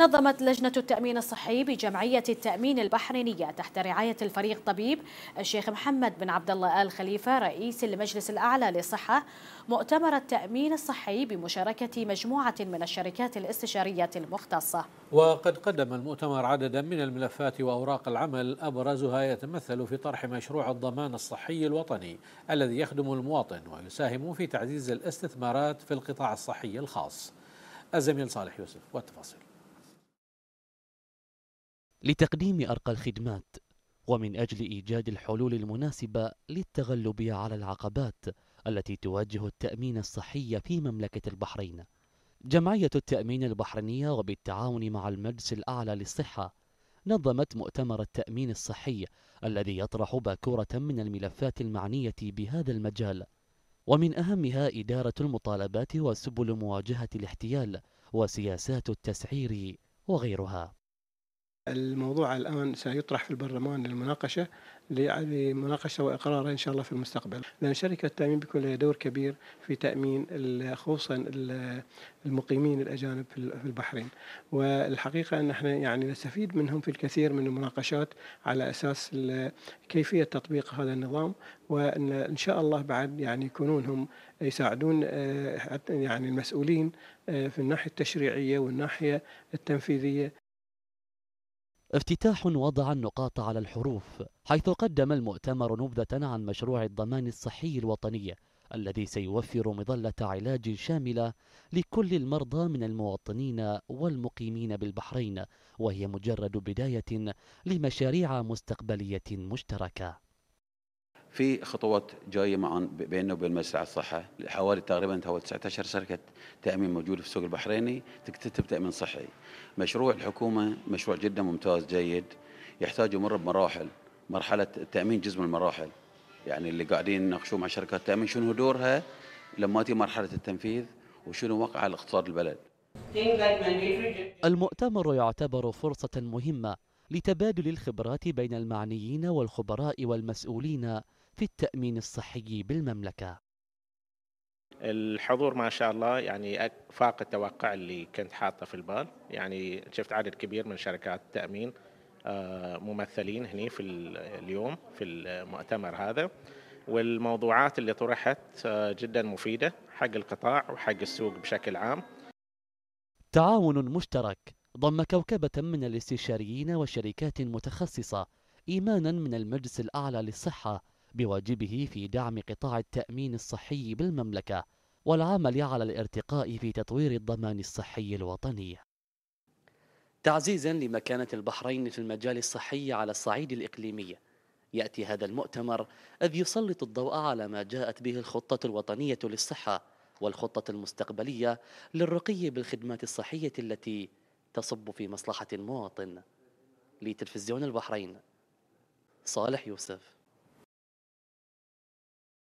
نظمت لجنة التأمين الصحي بجمعية التأمين البحرينية تحت رعاية الفريق طبيب الشيخ محمد بن عبد الله آل خليفة رئيس المجلس الأعلى للصحة مؤتمر التأمين الصحي بمشاركة مجموعة من الشركات الاستشارية المختصة وقد قدم المؤتمر عددا من الملفات وأوراق العمل أبرزها يتمثل في طرح مشروع الضمان الصحي الوطني الذي يخدم المواطن ويساهم في تعزيز الاستثمارات في القطاع الصحي الخاص الزميل صالح يوسف والتفاصيل لتقديم أرقى الخدمات ومن أجل إيجاد الحلول المناسبة للتغلب على العقبات التي تواجه التأمين الصحي في مملكة البحرين جمعية التأمين البحرينية وبالتعاون مع المجلس الأعلى للصحة نظمت مؤتمر التأمين الصحي الذي يطرح باكورة من الملفات المعنية بهذا المجال ومن أهمها إدارة المطالبات وسبل مواجهة الاحتيال وسياسات التسعير وغيرها الموضوع الآن سيطرح في البرلمان للمناقشة لمناقشة وإقراره إن شاء الله في المستقبل لأن شركة التأمين بيكون لها دور كبير في تأمين خصوصا المقيمين الأجانب في البحرين والحقيقة أن احنا يعني نستفيد منهم في الكثير من المناقشات على أساس كيفية تطبيق هذا النظام وان ان شاء الله بعد يعني يكونون هم يساعدون آه، يعني المسؤولين آه، في الناحيه التشريعيه والناحيه التنفيذيه افتتاح وضع النقاط على الحروف حيث قدم المؤتمر نبذة عن مشروع الضمان الصحي الوطني الذي سيوفر مظلة علاج شاملة لكل المرضى من المواطنين والمقيمين بالبحرين وهي مجرد بداية لمشاريع مستقبلية مشتركة في خطوات جايه معا بيننا وبين مجلس الصحه حوالي تقريبا حوالي 19 شركه تامين موجوده في السوق البحريني تكتتب تامين صحي مشروع الحكومه مشروع جدا ممتاز جيد يحتاج يمر بمراحل مرحله التامين جزء من المراحل يعني اللي قاعدين يناقشوه مع شركات التامين شنو دورها لما تي مرحله التنفيذ وشنو وقع على اقتصاد البلد المؤتمر يعتبر فرصه مهمه لتبادل الخبرات بين المعنيين والخبراء والمسؤولين في التأمين الصحي بالمملكة الحضور ما شاء الله يعني فاق التوقع اللي كنت حاطه في البال يعني شفت عدد كبير من شركات التأمين آه، ممثلين هني في اليوم في المؤتمر هذا والموضوعات اللي طرحت آه، جدا مفيدة حق القطاع وحق السوق بشكل عام تعاون مشترك ضم كوكبة من الاستشاريين وشركات متخصصة إيمانا من المجلس الأعلى للصحة بواجبه في دعم قطاع التأمين الصحي بالمملكة والعمل على الارتقاء في تطوير الضمان الصحي الوطني تعزيزا لمكانة البحرين في المجال الصحي على الصعيد الإقليمي يأتي هذا المؤتمر إذ يسلط الضوء على ما جاءت به الخطة الوطنية للصحة والخطة المستقبلية للرقي بالخدمات الصحية التي تصب في مصلحة المواطن لتلفزيون البحرين صالح يوسف